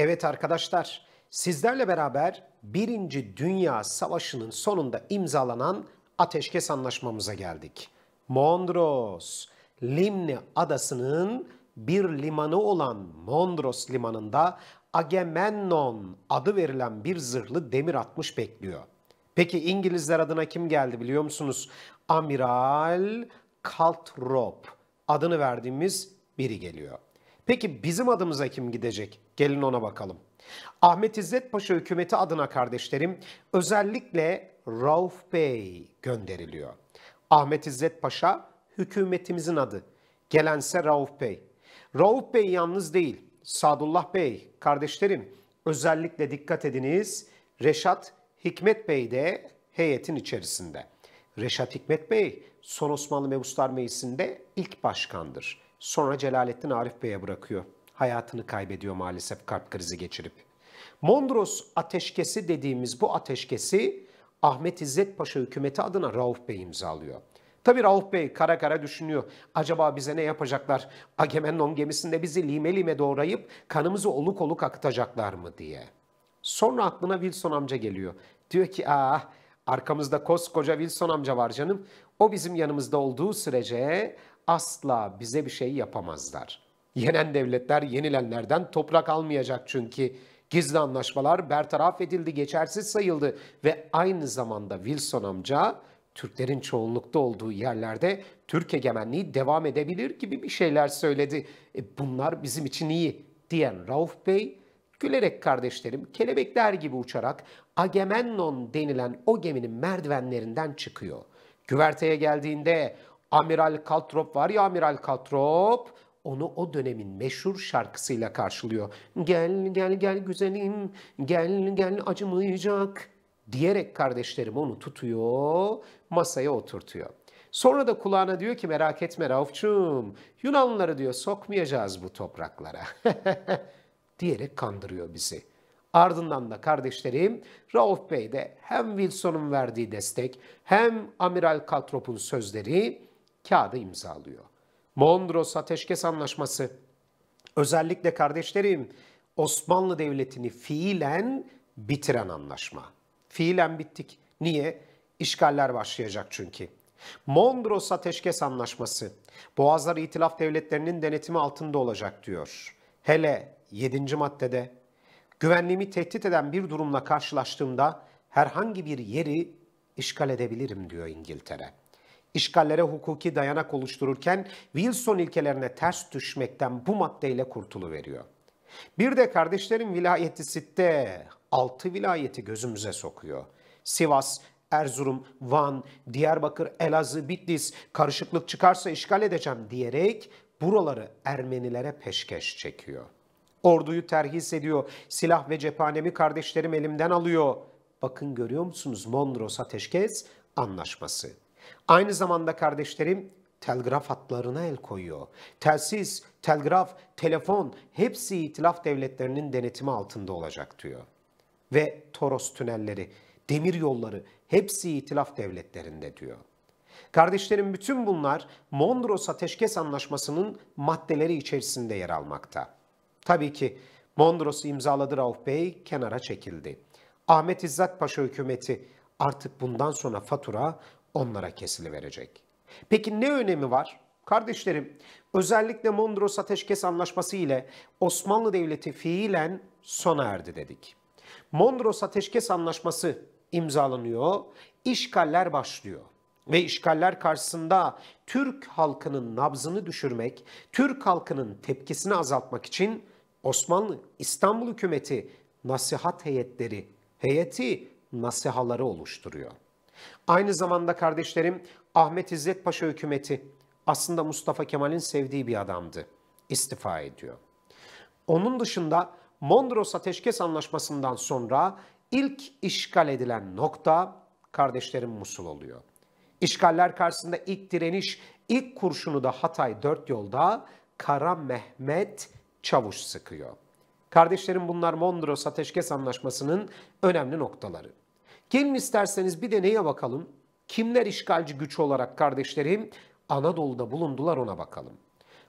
Evet arkadaşlar, sizlerle beraber 1. Dünya Savaşı'nın sonunda imzalanan ateşkes anlaşmamıza geldik. Mondros, Limni adasının bir limanı olan Mondros limanında Agamemnon adı verilen bir zırhlı demir atmış bekliyor. Peki İngilizler adına kim geldi biliyor musunuz? Amiral Kaltrop adını verdiğimiz biri geliyor. Peki bizim adımıza kim gidecek? Gelin ona bakalım. Ahmet İzzet Paşa hükümeti adına kardeşlerim özellikle Rauf Bey gönderiliyor. Ahmet İzzet Paşa hükümetimizin adı. Gelense Rauf Bey. Rauf Bey yalnız değil. Sadullah Bey kardeşlerim özellikle dikkat ediniz. Reşat Hikmet Bey de heyetin içerisinde. Reşat Hikmet Bey Son Osmanlı Mebuslar Meclisi'nde ilk başkandır. Sonra Celalettin Arif Bey'e bırakıyor. Hayatını kaybediyor maalesef kalp krizi geçirip. Mondros ateşkesi dediğimiz bu ateşkesi Ahmet İzzet Paşa hükümeti adına Rauf Bey imzalıyor. Tabii Rauf Bey kara kara düşünüyor. Acaba bize ne yapacaklar? Agamemnon gemisinde bizi lime lime doğrayıp kanımızı oluk oluk akıtacaklar mı diye. Sonra aklına Wilson amca geliyor. Diyor ki ah arkamızda koskoca Wilson amca var canım. O bizim yanımızda olduğu sürece asla bize bir şey yapamazlar. Yenen devletler yenilenlerden toprak almayacak çünkü gizli anlaşmalar bertaraf edildi, geçersiz sayıldı ve aynı zamanda Wilson amca Türklerin çoğunlukta olduğu yerlerde Türk egemenliği devam edebilir gibi bir şeyler söyledi. E bunlar bizim için iyi diyen Rauf Bey gülerek kardeşlerim kelebekler gibi uçarak Agamemnon denilen o geminin merdivenlerinden çıkıyor. Güverteye geldiğinde Amiral Kaltrop var ya Amiral Kaltrop onu o dönemin meşhur şarkısıyla karşılıyor. Gel gel gel güzelim, gel gel acımayacak diyerek kardeşlerim onu tutuyor, masaya oturtuyor. Sonra da kulağına diyor ki merak etme Raufçum, Yunanlıları diyor sokmayacağız bu topraklara diyerek kandırıyor bizi. Ardından da kardeşlerim Rauf Bey de hem Wilson'un verdiği destek hem Amiral Kaltrop'un sözleri kağıdı imzalıyor. Mondros Ateşkes Anlaşması özellikle kardeşlerim Osmanlı Devleti'ni fiilen bitiren anlaşma. Fiilen bittik. Niye? İşgaller başlayacak çünkü. Mondros Ateşkes Anlaşması Boğazlar İtilaf Devletleri'nin denetimi altında olacak diyor. Hele 7. maddede güvenliğimi tehdit eden bir durumla karşılaştığımda herhangi bir yeri işgal edebilirim diyor İngiltere işgallere hukuki dayanak oluştururken Wilson ilkelerine ters düşmekten bu maddeyle kurtuluveriyor. Bir de kardeşlerin vilayeti Sitte 6 vilayeti gözümüze sokuyor. Sivas, Erzurum, Van, Diyarbakır, Elazığ, Bitlis karışıklık çıkarsa işgal edeceğim diyerek buraları Ermenilere peşkeş çekiyor. Orduyu terhis ediyor, silah ve cephanemi kardeşlerim elimden alıyor. Bakın görüyor musunuz Mondros Ateşkes Anlaşması. Aynı zamanda kardeşlerim telgraf hatlarına el koyuyor. Telsiz, telgraf, telefon hepsi itilaf devletlerinin denetimi altında olacak diyor. Ve Toros tünelleri, demir yolları hepsi itilaf devletlerinde diyor. Kardeşlerim bütün bunlar Mondros Ateşkes Anlaşması'nın maddeleri içerisinde yer almakta. Tabii ki Mondros'u imzaladı Rauf Bey, kenara çekildi. Ahmet İzzat Paşa hükümeti artık bundan sonra fatura onlara kesili verecek. Peki ne önemi var? Kardeşlerim, özellikle Mondros Ateşkes Anlaşması ile Osmanlı Devleti fiilen sona erdi dedik. Mondros Ateşkes Anlaşması imzalanıyor, işgaller başlıyor ve işgaller karşısında Türk halkının nabzını düşürmek, Türk halkının tepkisini azaltmak için Osmanlı İstanbul hükümeti nasihat heyetleri, heyeti nasihaları oluşturuyor. Aynı zamanda kardeşlerim Ahmet İzzet Paşa hükümeti aslında Mustafa Kemal'in sevdiği bir adamdı. İstifa ediyor. Onun dışında Mondros Ateşkes Anlaşması'ndan sonra ilk işgal edilen nokta kardeşlerim Musul oluyor. İşgaller karşısında ilk direniş, ilk kurşunu da Hatay Dört Yolda Kara Mehmet Çavuş sıkıyor. Kardeşlerim bunlar Mondros Ateşkes Anlaşması'nın önemli noktaları. Gelin isterseniz bir de neye bakalım? Kimler işgalci güç olarak kardeşlerim Anadolu'da bulundular ona bakalım.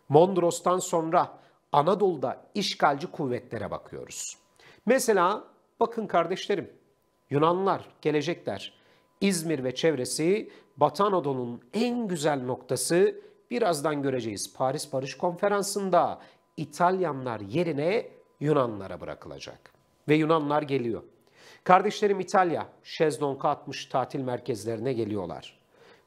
Mondros'tan sonra Anadolu'da işgalci kuvvetlere bakıyoruz. Mesela bakın kardeşlerim Yunanlar gelecekler. İzmir ve çevresi Batı Anadolu'nun en güzel noktası birazdan göreceğiz. Paris Barış Konferansı'nda İtalyanlar yerine Yunanlara bırakılacak. Ve Yunanlar geliyor. Kardeşlerim İtalya, şezlonga atmış tatil merkezlerine geliyorlar.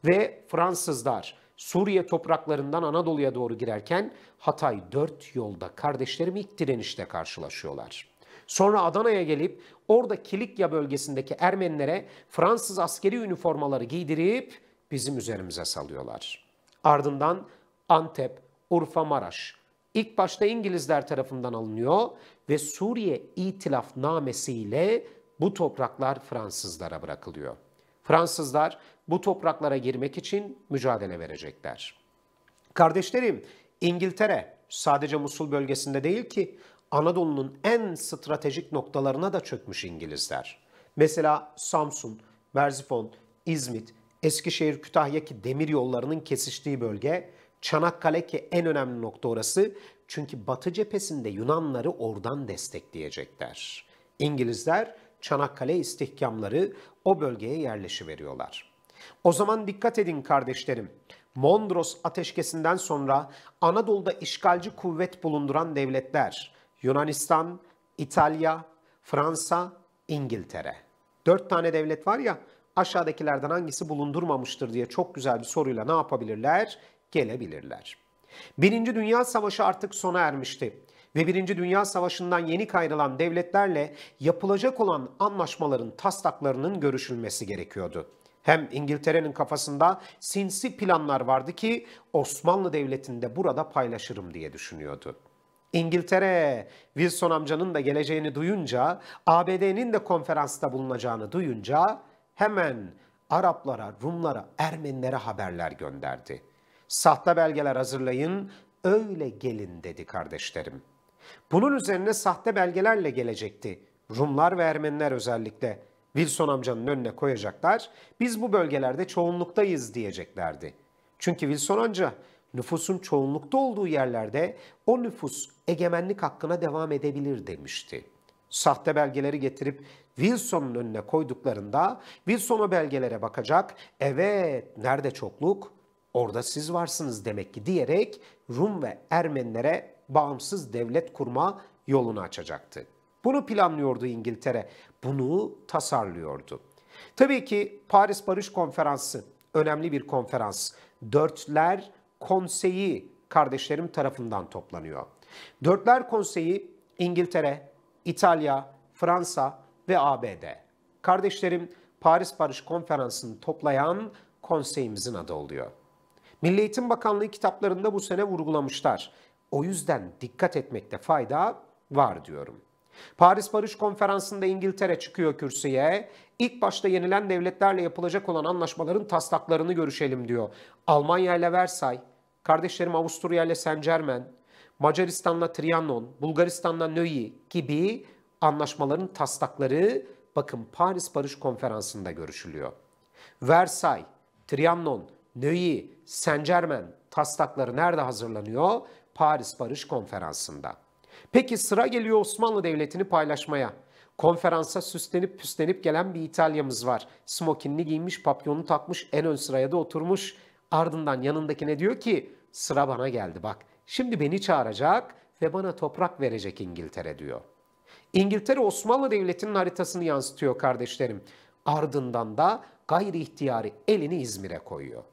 Ve Fransızlar Suriye topraklarından Anadolu'ya doğru girerken Hatay dört yolda kardeşlerim ilk direnişte karşılaşıyorlar. Sonra Adana'ya gelip orada Kilikya bölgesindeki Ermenilere Fransız askeri üniformaları giydirip bizim üzerimize salıyorlar. Ardından Antep, Urfa, Maraş ilk başta İngilizler tarafından alınıyor ve Suriye itilaf namesiyle bu topraklar Fransızlara bırakılıyor. Fransızlar bu topraklara girmek için mücadele verecekler. Kardeşlerim, İngiltere sadece Musul bölgesinde değil ki Anadolu'nun en stratejik noktalarına da çökmüş İngilizler. Mesela Samsun, Berzifon, İzmit, Eskişehir, Kütahya ki demir yollarının kesiştiği bölge, Çanakkale ki en önemli nokta orası çünkü batı cephesinde Yunanları oradan destekleyecekler. İngilizler Çanakkale istihkamları o bölgeye yerleşi veriyorlar. O zaman dikkat edin kardeşlerim. Mondros ateşkesinden sonra Anadolu'da işgalci kuvvet bulunduran devletler Yunanistan, İtalya, Fransa, İngiltere. Dört tane devlet var ya aşağıdakilerden hangisi bulundurmamıştır diye çok güzel bir soruyla ne yapabilirler? Gelebilirler. Birinci Dünya Savaşı artık sona ermişti ve Birinci Dünya Savaşı'ndan yeni kayrılan devletlerle yapılacak olan anlaşmaların taslaklarının görüşülmesi gerekiyordu. Hem İngiltere'nin kafasında sinsi planlar vardı ki Osmanlı Devleti'nde burada paylaşırım diye düşünüyordu. İngiltere, Wilson amcanın da geleceğini duyunca, ABD'nin de konferansta bulunacağını duyunca hemen Araplara, Rumlara, Ermenilere haberler gönderdi. Sahte belgeler hazırlayın, öyle gelin dedi kardeşlerim.'' Bunun üzerine sahte belgelerle gelecekti. Rumlar ve Ermeniler özellikle. Wilson amcanın önüne koyacaklar, biz bu bölgelerde çoğunluktayız diyeceklerdi. Çünkü Wilson amca nüfusun çoğunlukta olduğu yerlerde o nüfus egemenlik hakkına devam edebilir demişti. Sahte belgeleri getirip Wilson'un önüne koyduklarında Wilson o belgelere bakacak, evet nerede çokluk, orada siz varsınız demek ki diyerek Rum ve Ermenilere bağımsız devlet kurma yolunu açacaktı. Bunu planlıyordu İngiltere, bunu tasarlıyordu. Tabii ki Paris Barış Konferansı önemli bir konferans. Dörtler Konseyi kardeşlerim tarafından toplanıyor. Dörtler Konseyi İngiltere, İtalya, Fransa ve ABD. Kardeşlerim Paris Barış Konferansı'nı toplayan konseyimizin adı oluyor. Milli Eğitim Bakanlığı kitaplarında bu sene vurgulamışlar. O yüzden dikkat etmekte fayda var diyorum. Paris Barış Konferansı'nda İngiltere çıkıyor kürsüye. İlk başta yenilen devletlerle yapılacak olan anlaşmaların taslaklarını görüşelim diyor. Almanya ile Versay, kardeşlerim Avusturya ile Saint Germain, Macaristan'la Trianon, Bulgaristan'la Nöyi gibi anlaşmaların taslakları bakın Paris Barış Konferansı'nda görüşülüyor. Versay, Trianon, Nöyi, Saint Germain taslakları nerede hazırlanıyor? Paris Barış Konferansı'nda. Peki sıra geliyor Osmanlı Devleti'ni paylaşmaya. Konferansa süslenip püslenip gelen bir İtalyamız var. Smokinli giymiş, papyonu takmış, en ön sıraya da oturmuş. Ardından yanındaki ne diyor ki sıra bana geldi bak. Şimdi beni çağıracak ve bana toprak verecek İngiltere diyor. İngiltere Osmanlı Devleti'nin haritasını yansıtıyor kardeşlerim. Ardından da gayri ihtiyari elini İzmir'e koyuyor.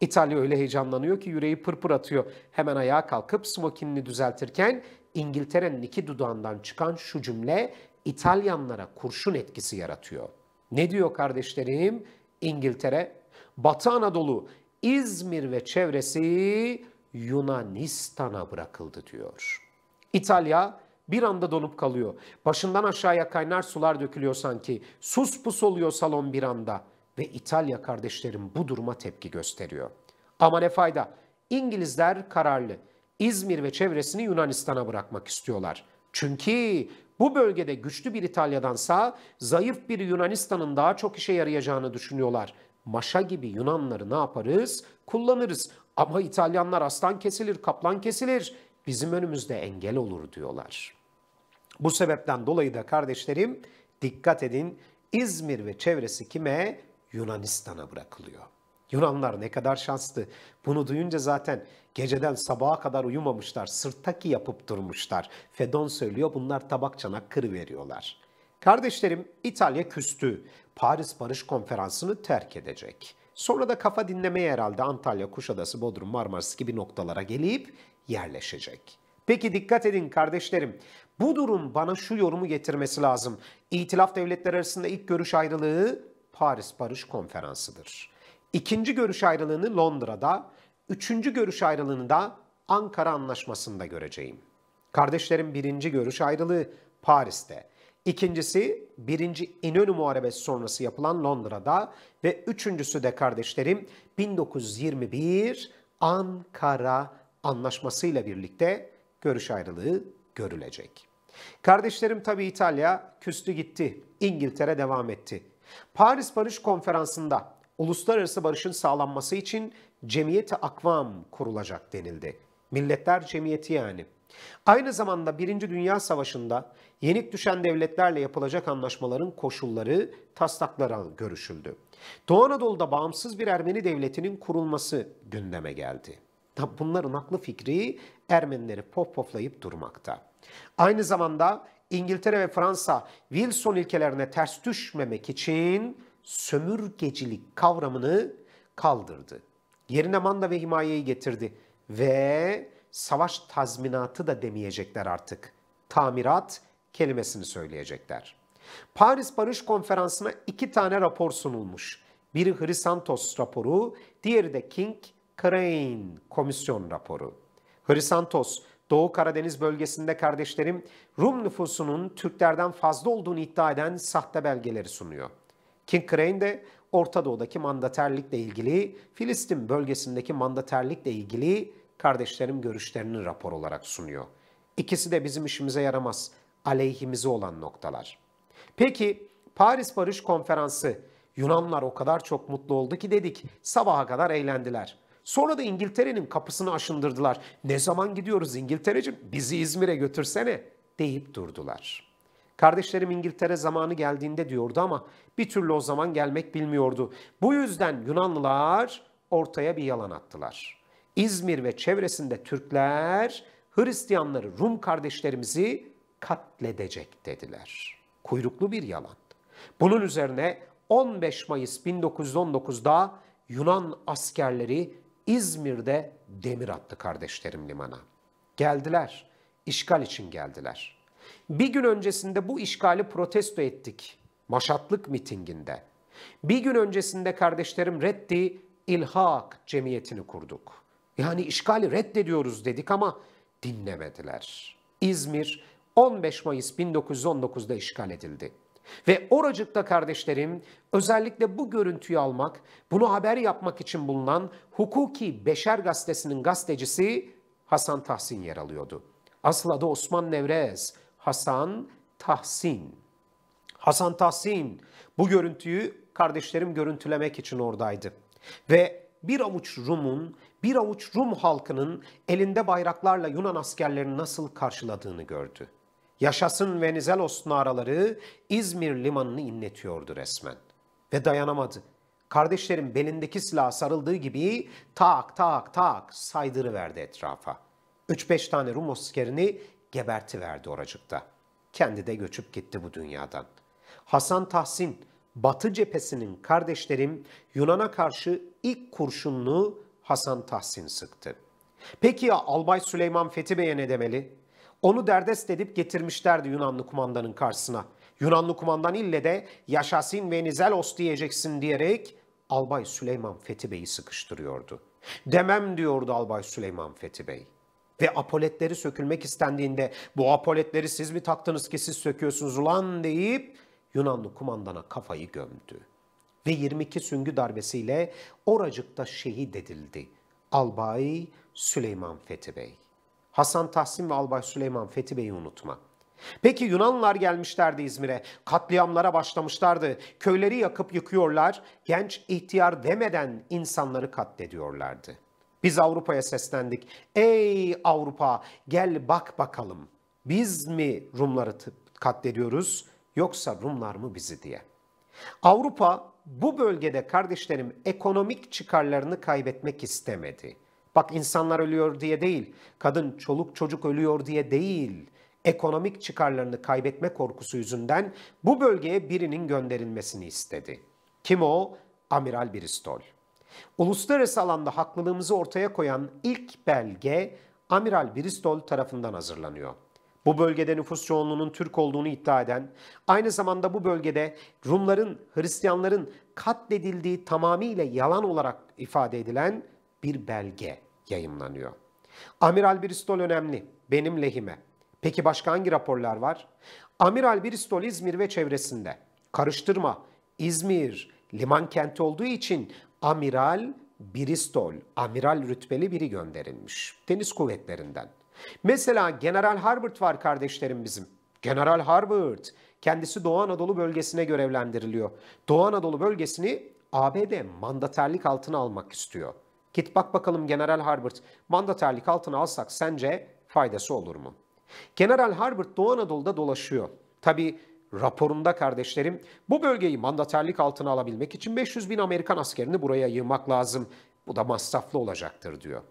İtalya öyle heyecanlanıyor ki yüreği pırpır atıyor. Hemen ayağa kalkıp smokinini düzeltirken İngiltere'nin iki dudağından çıkan şu cümle İtalyanlara kurşun etkisi yaratıyor. Ne diyor kardeşlerim? İngiltere, Batı Anadolu, İzmir ve çevresi Yunanistan'a bırakıldı diyor. İtalya bir anda donup kalıyor. Başından aşağıya kaynar sular dökülüyor sanki. Sus pus oluyor salon bir anda.'' ve İtalya kardeşlerim bu duruma tepki gösteriyor. Ama ne fayda? İngilizler kararlı. İzmir ve çevresini Yunanistan'a bırakmak istiyorlar. Çünkü bu bölgede güçlü bir İtalya'dansa zayıf bir Yunanistan'ın daha çok işe yarayacağını düşünüyorlar. Maşa gibi Yunanları ne yaparız? Kullanırız. Ama İtalyanlar aslan kesilir, kaplan kesilir. Bizim önümüzde engel olur diyorlar. Bu sebepten dolayı da kardeşlerim dikkat edin İzmir ve çevresi kime? Yunanistan'a bırakılıyor. Yunanlar ne kadar şanslı. Bunu duyunca zaten geceden sabaha kadar uyumamışlar. Sırttaki yapıp durmuşlar. Fedon söylüyor bunlar tabak çanak kırıveriyorlar. Kardeşlerim İtalya küstü. Paris Barış Konferansı'nı terk edecek. Sonra da kafa dinlemeye herhalde Antalya, Kuşadası, Bodrum, Marmaris gibi noktalara gelip yerleşecek. Peki dikkat edin kardeşlerim. Bu durum bana şu yorumu getirmesi lazım. İtilaf devletler arasında ilk görüş ayrılığı Paris Barış Konferansı'dır. İkinci görüş ayrılığını Londra'da, üçüncü görüş ayrılığını da Ankara Anlaşması'nda göreceğim. Kardeşlerin birinci görüş ayrılığı Paris'te, ikincisi birinci İnönü Muharebesi sonrası yapılan Londra'da ve üçüncüsü de kardeşlerim 1921 Ankara Anlaşması ile birlikte görüş ayrılığı görülecek. Kardeşlerim tabi İtalya küstü gitti, İngiltere devam etti. Paris Barış Konferansı'nda uluslararası barışın sağlanması için Cemiyeti Akvam kurulacak denildi. Milletler Cemiyeti yani. Aynı zamanda Birinci Dünya Savaşı'nda yenik düşen devletlerle yapılacak anlaşmaların koşulları, taslaklara görüşüldü. Doğu Anadolu'da bağımsız bir Ermeni devletinin kurulması gündeme geldi. Bunların aklı fikri Ermenileri pop poplayıp durmakta. Aynı zamanda İngiltere ve Fransa Wilson ilkelerine ters düşmemek için sömürgecilik kavramını kaldırdı. Yerine manda ve himayeyi getirdi ve savaş tazminatı da demeyecekler artık. Tamirat kelimesini söyleyecekler. Paris Barış Konferansı'na iki tane rapor sunulmuş. Biri Hrisantos raporu, diğeri de King Crane komisyon raporu. Hrisantos Doğu Karadeniz bölgesinde kardeşlerim Rum nüfusunun Türklerden fazla olduğunu iddia eden sahte belgeleri sunuyor. King Crane de Orta Doğu'daki mandaterlikle ilgili, Filistin bölgesindeki mandaterlikle ilgili kardeşlerim görüşlerini rapor olarak sunuyor. İkisi de bizim işimize yaramaz, aleyhimize olan noktalar. Peki Paris Barış Konferansı, Yunanlar o kadar çok mutlu oldu ki dedik sabaha kadar eğlendiler. Sonra da İngiltere'nin kapısını aşındırdılar. Ne zaman gidiyoruz İngiltere'cim? Bizi İzmir'e götürsene deyip durdular. Kardeşlerim İngiltere zamanı geldiğinde diyordu ama bir türlü o zaman gelmek bilmiyordu. Bu yüzden Yunanlılar ortaya bir yalan attılar. İzmir ve çevresinde Türkler Hristiyanları, Rum kardeşlerimizi katledecek dediler. Kuyruklu bir yalan. Bunun üzerine 15 Mayıs 1919'da Yunan askerleri İzmir'de demir attı kardeşlerim limana. Geldiler, işgal için geldiler. Bir gün öncesinde bu işgali protesto ettik Maşatlık mitinginde. Bir gün öncesinde kardeşlerim reddi ilhak cemiyetini kurduk. Yani işgali reddediyoruz dedik ama dinlemediler. İzmir 15 Mayıs 1919'da işgal edildi. Ve oracıkta kardeşlerim özellikle bu görüntüyü almak, bunu haber yapmak için bulunan Hukuki Beşer Gazetesi'nin gazetecisi Hasan Tahsin yer alıyordu. Asıl adı Osman Nevrez, Hasan Tahsin. Hasan Tahsin bu görüntüyü kardeşlerim görüntülemek için oradaydı. Ve bir avuç Rum'un, bir avuç Rum halkının elinde bayraklarla Yunan askerlerini nasıl karşıladığını gördü. Yaşasın Venizelos araları İzmir limanını inletiyordu resmen. Ve dayanamadı. Kardeşlerin belindeki silah sarıldığı gibi tak tak tak saydırıverdi etrafa. 3-5 tane Rum askerini gebertiverdi oracıkta. Kendi de göçüp gitti bu dünyadan. Hasan Tahsin, Batı cephesinin kardeşlerim Yunan'a karşı ilk kurşununu Hasan Tahsin sıktı. Peki ya Albay Süleyman Fethi Bey'e ne demeli? Onu derdest edip getirmişlerdi Yunanlı kumandanın karşısına. Yunanlı kumandan ille de yaşasın Venizelos diyeceksin diyerek Albay Süleyman Fethi Bey'i sıkıştırıyordu. Demem diyordu Albay Süleyman Fethi Bey. Ve apoletleri sökülmek istendiğinde bu apoletleri siz mi taktınız ki siz söküyorsunuz ulan deyip Yunanlı kumandana kafayı gömdü. Ve 22 süngü darbesiyle oracıkta şehit edildi Albay Süleyman Fethi Bey. Hasan Tahsin ve Albay Süleyman Fethi Bey'i unutma. Peki Yunanlılar gelmişlerdi İzmir'e. Katliamlara başlamışlardı. Köyleri yakıp yıkıyorlar. Genç ihtiyar demeden insanları katlediyorlardı. Biz Avrupa'ya seslendik. Ey Avrupa gel bak bakalım. Biz mi Rumları katlediyoruz yoksa Rumlar mı bizi diye. Avrupa bu bölgede kardeşlerim ekonomik çıkarlarını kaybetmek istemedi. Bak insanlar ölüyor diye değil, kadın çoluk çocuk ölüyor diye değil. Ekonomik çıkarlarını kaybetme korkusu yüzünden bu bölgeye birinin gönderilmesini istedi. Kim o? Amiral Bristol. Uluslararası alanda haklılığımızı ortaya koyan ilk belge Amiral Bristol tarafından hazırlanıyor. Bu bölgede nüfus çoğunluğunun Türk olduğunu iddia eden, aynı zamanda bu bölgede Rumların, Hristiyanların katledildiği tamamıyla yalan olarak ifade edilen bir belge. Yayınlanıyor. Amiral Bristol önemli, benim lehime. Peki başka hangi raporlar var? Amiral Bristol İzmir ve çevresinde. Karıştırma, İzmir liman kenti olduğu için Amiral Bristol, amiral rütbeli biri gönderilmiş. Deniz kuvvetlerinden. Mesela General Harbert var kardeşlerim bizim. General Harbert kendisi Doğu Anadolu bölgesine görevlendiriliyor. Doğu Anadolu bölgesini ABD mandaterlik altına almak istiyor. Git bak bakalım General Harbert mandaterlik altına alsak sence faydası olur mu? General Harbert Doğu Anadolu'da dolaşıyor. Tabi raporunda kardeşlerim bu bölgeyi mandaterlik altına alabilmek için 500 bin Amerikan askerini buraya yığmak lazım. Bu da masraflı olacaktır diyor.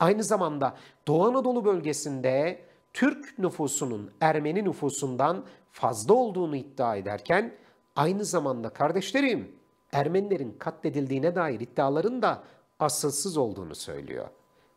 Aynı zamanda Doğu Anadolu bölgesinde Türk nüfusunun Ermeni nüfusundan fazla olduğunu iddia ederken aynı zamanda kardeşlerim Ermenilerin katledildiğine dair iddiaların da asılsız olduğunu söylüyor.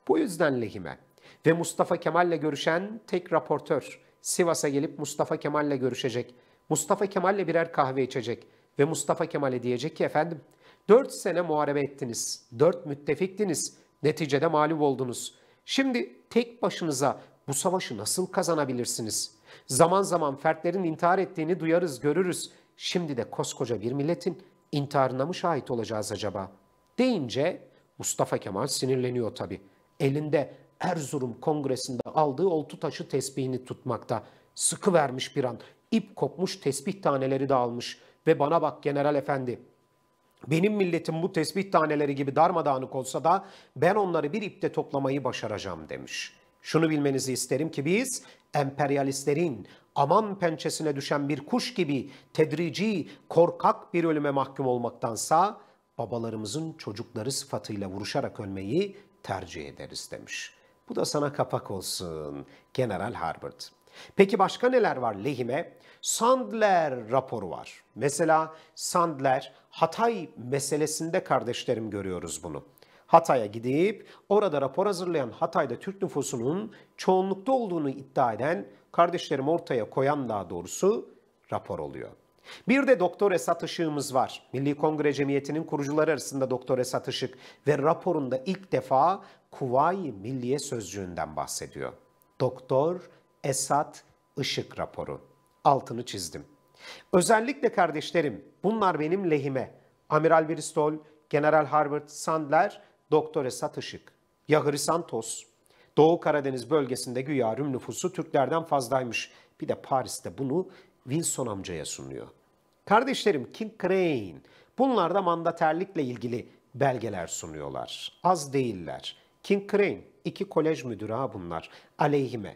Bu yüzden lehime ve Mustafa Kemal'le görüşen tek raportör Sivas'a gelip Mustafa Kemal'le görüşecek. Mustafa Kemal'le birer kahve içecek ve Mustafa Kemal'e diyecek ki efendim 4 sene muharebe ettiniz, 4 müttefiktiniz, neticede mağlup oldunuz. Şimdi tek başınıza bu savaşı nasıl kazanabilirsiniz? Zaman zaman fertlerin intihar ettiğini duyarız, görürüz. Şimdi de koskoca bir milletin intiharına mı şahit olacağız acaba? Deyince Mustafa Kemal sinirleniyor tabii. Elinde Erzurum Kongresi'nde aldığı oltu taşı tesbihini tutmakta. Sıkı vermiş bir an. İp kopmuş tesbih taneleri dağılmış. Ve bana bak general efendi. Benim milletim bu tesbih taneleri gibi darmadağınık olsa da ben onları bir ipte toplamayı başaracağım demiş. Şunu bilmenizi isterim ki biz emperyalistlerin aman pençesine düşen bir kuş gibi tedrici, korkak bir ölüme mahkum olmaktansa babalarımızın çocukları sıfatıyla vuruşarak ölmeyi tercih ederiz demiş. Bu da sana kapak olsun General Harbert. Peki başka neler var lehime? Sandler raporu var. Mesela Sandler Hatay meselesinde kardeşlerim görüyoruz bunu. Hatay'a gidip orada rapor hazırlayan Hatay'da Türk nüfusunun çoğunlukta olduğunu iddia eden kardeşlerim ortaya koyan daha doğrusu rapor oluyor. Bir de Doktor Esat Işık'ımız var. Milli Kongre Cemiyeti'nin kurucular arasında Doktor Esat Işık ve raporunda ilk defa Kuvayi Milliye Sözcüğü'nden bahsediyor. Doktor Esat Işık raporu. Altını çizdim. Özellikle kardeşlerim bunlar benim lehime. Amiral Bristol, General Harbert Sandler, Doktor Esat Işık. Yahri Santos, Doğu Karadeniz bölgesinde güya Rüm nüfusu Türklerden fazlaymış. Bir de Paris'te bunu Wilson amcaya sunuyor. Kardeşlerim King Crane bunlar da mandaterlikle ilgili belgeler sunuyorlar. Az değiller. King Crane iki kolej müdürü ha bunlar aleyhime.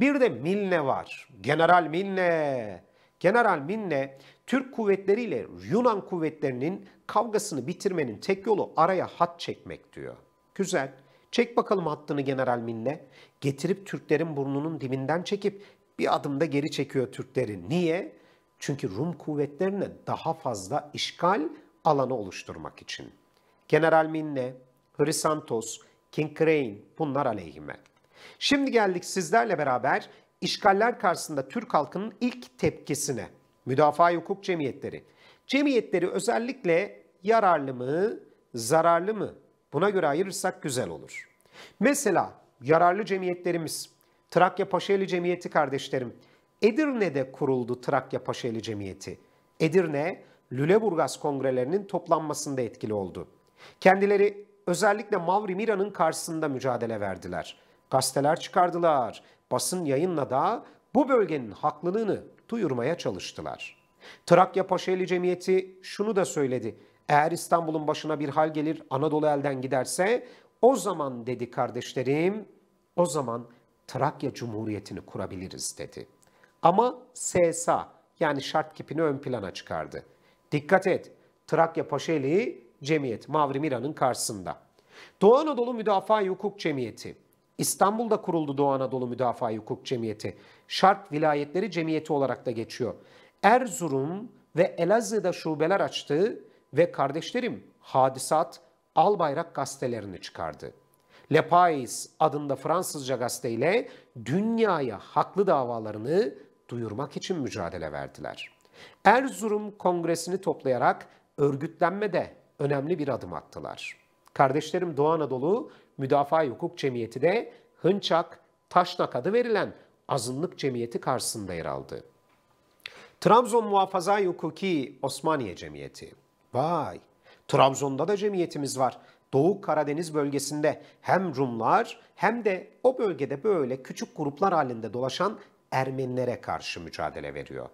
Bir de Milne var. General Milne. General Milne, Türk kuvvetleriyle Yunan kuvvetlerinin kavgasını bitirmenin tek yolu araya hat çekmek diyor. Güzel. Çek bakalım hattını General Minne. Getirip Türklerin burnunun dibinden çekip bir adımda geri çekiyor Türkleri. Niye? Çünkü Rum kuvvetlerine daha fazla işgal alanı oluşturmak için. General Minne, Hrisantos, King Crane bunlar aleyhime. Şimdi geldik sizlerle beraber işgaller karşısında Türk halkının ilk tepkisine. Müdafaa hukuk cemiyetleri. Cemiyetleri özellikle yararlı mı, zararlı mı? Buna göre ayırırsak güzel olur. Mesela yararlı cemiyetlerimiz Trakya Paşaeli Cemiyeti kardeşlerim. Edirne'de kuruldu Trakya Paşaeli Cemiyeti. Edirne, Lüleburgaz kongrelerinin toplanmasında etkili oldu. Kendileri özellikle Mavri Mira'nın karşısında mücadele verdiler. Gazeteler çıkardılar, basın yayınla da bu bölgenin haklılığını duyurmaya çalıştılar. Trakya Paşaeli Cemiyeti şunu da söyledi. Eğer İstanbul'un başına bir hal gelir Anadolu elden giderse o zaman dedi kardeşlerim, o zaman Trakya Cumhuriyeti'ni kurabiliriz dedi. Ama SSA yani şart kipini ön plana çıkardı. Dikkat et Trakya Paşeliği Cemiyet Mavri Mira'nın karşısında. Doğu Anadolu Müdafaa Hukuk Cemiyeti. İstanbul'da kuruldu Doğu Anadolu Müdafaa Hukuk Cemiyeti. Şart Vilayetleri Cemiyeti olarak da geçiyor. Erzurum ve Elazığ'da şubeler açtı ve kardeşlerim Hadisat, Albayrak gazetelerini çıkardı. Le Pais adında Fransızca gazeteyle dünyaya haklı davalarını duyurmak için mücadele verdiler. Erzurum Kongresini toplayarak örgütlenme de önemli bir adım attılar. Kardeşlerim Doğu Anadolu Müdafaa Hukuk Cemiyeti de Hınçak, Taşnak adı verilen azınlık cemiyeti karşısında yer aldı. Trabzon Muhafaza Hukuki Osmaniye Cemiyeti. Vay! Trabzon'da da cemiyetimiz var. Doğu Karadeniz bölgesinde hem Rumlar hem de o bölgede böyle küçük gruplar halinde dolaşan Ermenilere karşı mücadele veriyor.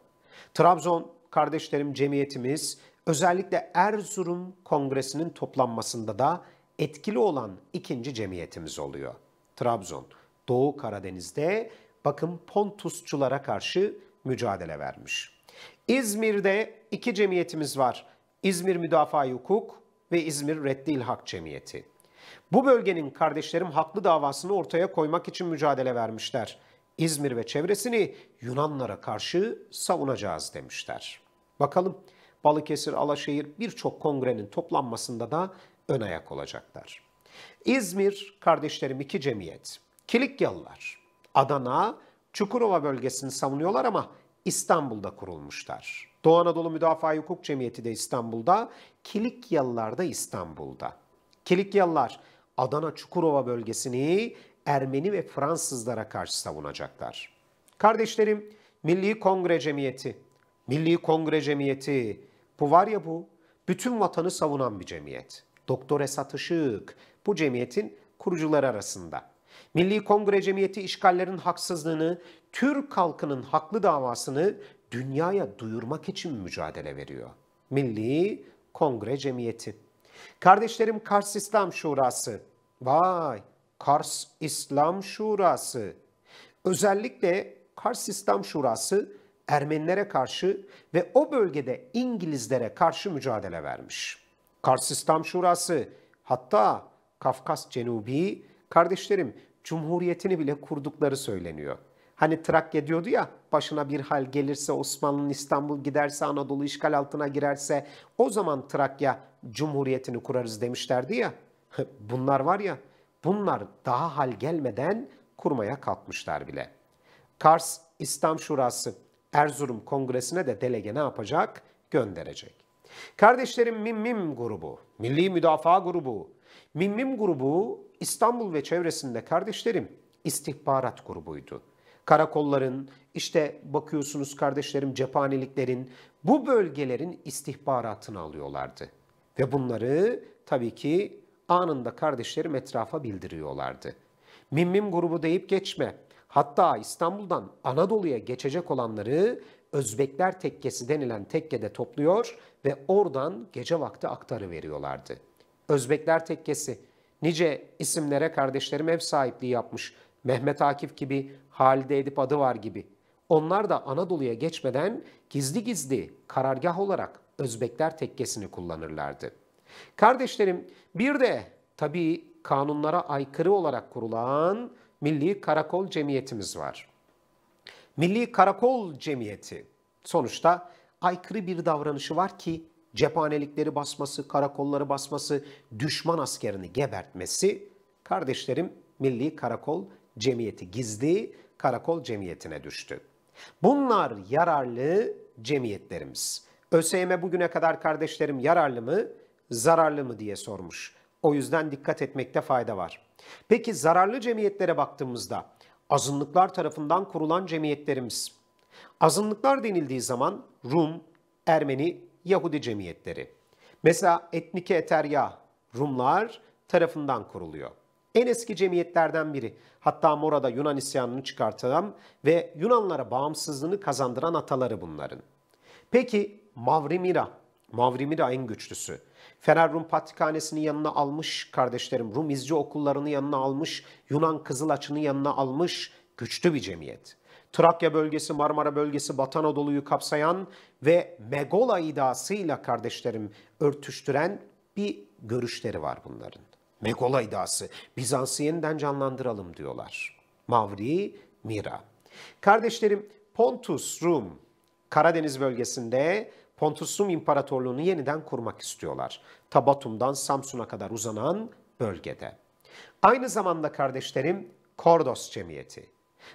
Trabzon kardeşlerim cemiyetimiz özellikle Erzurum Kongresi'nin toplanmasında da etkili olan ikinci cemiyetimiz oluyor. Trabzon, Doğu Karadeniz'de bakın Pontusçulara karşı mücadele vermiş. İzmir'de iki cemiyetimiz var. İzmir Müdafaa Hukuk ve İzmir Reddil Hak Cemiyeti. Bu bölgenin kardeşlerim haklı davasını ortaya koymak için mücadele vermişler. İzmir ve çevresini Yunanlara karşı savunacağız demişler. Bakalım Balıkesir, Alaşehir birçok kongrenin toplanmasında da ön ayak olacaklar. İzmir kardeşlerim iki cemiyet. Kilikyalılar, Adana, Çukurova bölgesini savunuyorlar ama İstanbul'da kurulmuşlar. Doğu Anadolu Müdafaa Hukuk Cemiyeti de İstanbul'da, Kilikyalılar da İstanbul'da. Kilikyalılar Adana Çukurova bölgesini Ermeni ve Fransızlara karşı savunacaklar. Kardeşlerim, Milli Kongre Cemiyeti, Milli Kongre Cemiyeti bu var ya bu, bütün vatanı savunan bir cemiyet. Doktor Esat Işık bu cemiyetin kurucuları arasında. Milli Kongre Cemiyeti işgallerin haksızlığını, Türk halkının haklı davasını dünyaya duyurmak için mücadele veriyor. Milli Kongre Cemiyeti. Kardeşlerim Kars İslam Şurası. Vay! Kars İslam Şurası. Özellikle Kars İslam Şurası Ermenilere karşı ve o bölgede İngilizlere karşı mücadele vermiş. Kars İslam Şurası hatta Kafkas Cenubi kardeşlerim Cumhuriyetini bile kurdukları söyleniyor. Hani Trakya diyordu ya başına bir hal gelirse Osmanlı'nın İstanbul giderse Anadolu işgal altına girerse o zaman Trakya Cumhuriyeti'ni kurarız demişlerdi ya. Bunlar var ya bunlar daha hal gelmeden kurmaya kalkmışlar bile. Kars İslam Şurası Erzurum Kongresi'ne de delege ne yapacak? Gönderecek. Kardeşlerim Mim Mim grubu, Milli Müdafaa grubu, Mim Mim grubu İstanbul ve çevresinde kardeşlerim istihbarat grubuydu karakolların, işte bakıyorsunuz kardeşlerim cephaneliklerin bu bölgelerin istihbaratını alıyorlardı. Ve bunları tabii ki anında kardeşlerim etrafa bildiriyorlardı. Mimmim grubu deyip geçme. Hatta İstanbul'dan Anadolu'ya geçecek olanları Özbekler Tekkesi denilen tekkede topluyor ve oradan gece vakti aktarı veriyorlardı. Özbekler Tekkesi nice isimlere kardeşlerim ev sahipliği yapmış. Mehmet Akif gibi, Halide Edip adı var gibi. Onlar da Anadolu'ya geçmeden gizli gizli karargah olarak Özbekler tekkesini kullanırlardı. Kardeşlerim bir de tabii kanunlara aykırı olarak kurulan Milli Karakol Cemiyetimiz var. Milli Karakol Cemiyeti sonuçta aykırı bir davranışı var ki cephanelikleri basması, karakolları basması, düşman askerini gebertmesi kardeşlerim Milli Karakol cemiyeti gizli karakol cemiyetine düştü. Bunlar yararlı cemiyetlerimiz. ÖSYM bugüne kadar kardeşlerim yararlı mı, zararlı mı diye sormuş. O yüzden dikkat etmekte fayda var. Peki zararlı cemiyetlere baktığımızda azınlıklar tarafından kurulan cemiyetlerimiz. Azınlıklar denildiği zaman Rum, Ermeni, Yahudi cemiyetleri. Mesela Etnike Eterya Rumlar tarafından kuruluyor en eski cemiyetlerden biri. Hatta Mora'da Yunan isyanını çıkartan ve Yunanlara bağımsızlığını kazandıran ataları bunların. Peki Mavrimira, Mavrimira en güçlüsü. Fener Rum Patrikhanesi'ni yanına almış kardeşlerim, Rum izci okullarını yanına almış, Yunan Kızılaç'ını yanına almış güçlü bir cemiyet. Trakya bölgesi, Marmara bölgesi, Batı Anadolu'yu kapsayan ve Megola idasıyla kardeşlerim örtüştüren bir görüşleri var bunların. Megola iddiası. Bizans'ı yeniden canlandıralım diyorlar. Mavri Mira. Kardeşlerim Pontus Rum Karadeniz bölgesinde Pontus Rum İmparatorluğunu yeniden kurmak istiyorlar. Tabatum'dan Samsun'a kadar uzanan bölgede. Aynı zamanda kardeşlerim Kordos Cemiyeti.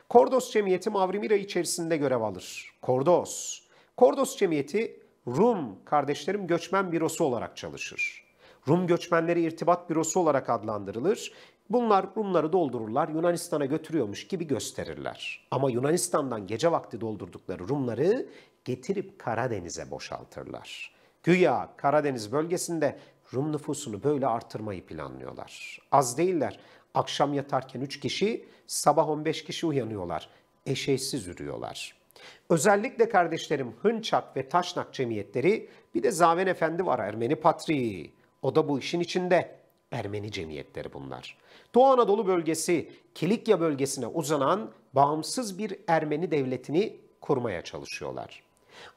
Kordos Cemiyeti Mavrimira içerisinde görev alır. Kordos. Kordos Cemiyeti Rum kardeşlerim göçmen bürosu olarak çalışır. Rum Göçmenleri irtibat Bürosu olarak adlandırılır. Bunlar Rumları doldururlar, Yunanistan'a götürüyormuş gibi gösterirler. Ama Yunanistan'dan gece vakti doldurdukları Rumları getirip Karadeniz'e boşaltırlar. Güya Karadeniz bölgesinde Rum nüfusunu böyle artırmayı planlıyorlar. Az değiller. Akşam yatarken 3 kişi, sabah 15 kişi uyanıyorlar. Eşeğsiz yürüyorlar. Özellikle kardeşlerim Hınçak ve Taşnak cemiyetleri, bir de Zaven Efendi var Ermeni Patriği. O da bu işin içinde. Ermeni cemiyetleri bunlar. Doğu Anadolu bölgesi Kilikya bölgesine uzanan bağımsız bir Ermeni devletini kurmaya çalışıyorlar.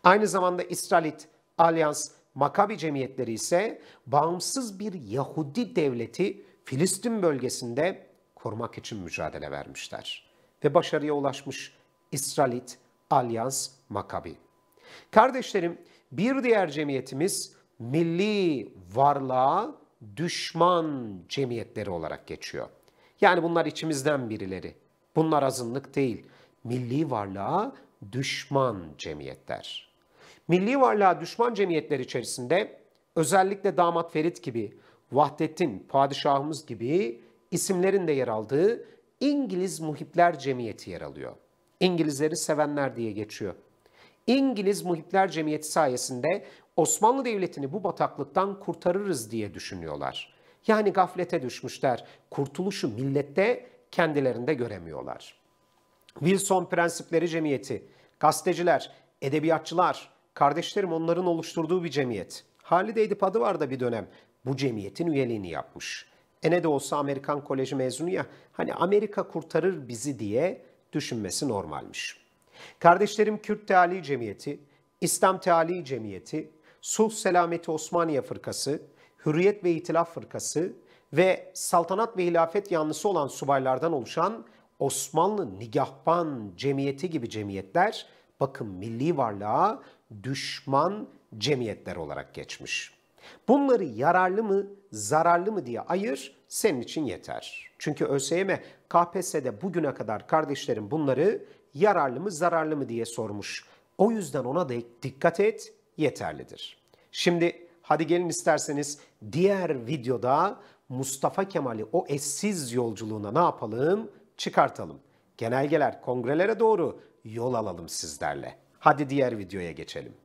Aynı zamanda İsralit, Alyans, Makabi cemiyetleri ise bağımsız bir Yahudi devleti Filistin bölgesinde kurmak için mücadele vermişler. Ve başarıya ulaşmış İsralit, Alyans, Makabi. Kardeşlerim bir diğer cemiyetimiz milli varlığa düşman cemiyetleri olarak geçiyor. Yani bunlar içimizden birileri. Bunlar azınlık değil. Milli varlığa düşman cemiyetler. Milli varlığa düşman cemiyetler içerisinde özellikle damat Ferit gibi, Vahdettin, padişahımız gibi isimlerin de yer aldığı İngiliz Muhipler Cemiyeti yer alıyor. İngilizleri sevenler diye geçiyor. İngiliz Muhipler Cemiyeti sayesinde Osmanlı Devleti'ni bu bataklıktan kurtarırız diye düşünüyorlar. Yani gaflete düşmüşler. Kurtuluşu millette kendilerinde göremiyorlar. Wilson Prensipleri Cemiyeti, gazeteciler, edebiyatçılar, kardeşlerim onların oluşturduğu bir cemiyet. Halide Edip adı var da bir dönem bu cemiyetin üyeliğini yapmış. E ne de olsa Amerikan Koleji mezunu ya hani Amerika kurtarır bizi diye düşünmesi normalmiş. Kardeşlerim Kürt Teali Cemiyeti, İslam Teali Cemiyeti, Sulh Selameti Osmaniye Fırkası, Hürriyet ve İtilaf Fırkası ve saltanat ve hilafet yanlısı olan subaylardan oluşan Osmanlı Nigahban Cemiyeti gibi cemiyetler bakın milli varlığa düşman cemiyetler olarak geçmiş. Bunları yararlı mı, zararlı mı diye ayır senin için yeter. Çünkü ÖSYM KPSS'de bugüne kadar kardeşlerim bunları yararlı mı, zararlı mı diye sormuş. O yüzden ona da dikkat et, yeterlidir. Şimdi hadi gelin isterseniz diğer videoda Mustafa Kemal'i o eşsiz yolculuğuna ne yapalım? Çıkartalım. Genelgeler kongrelere doğru yol alalım sizlerle. Hadi diğer videoya geçelim.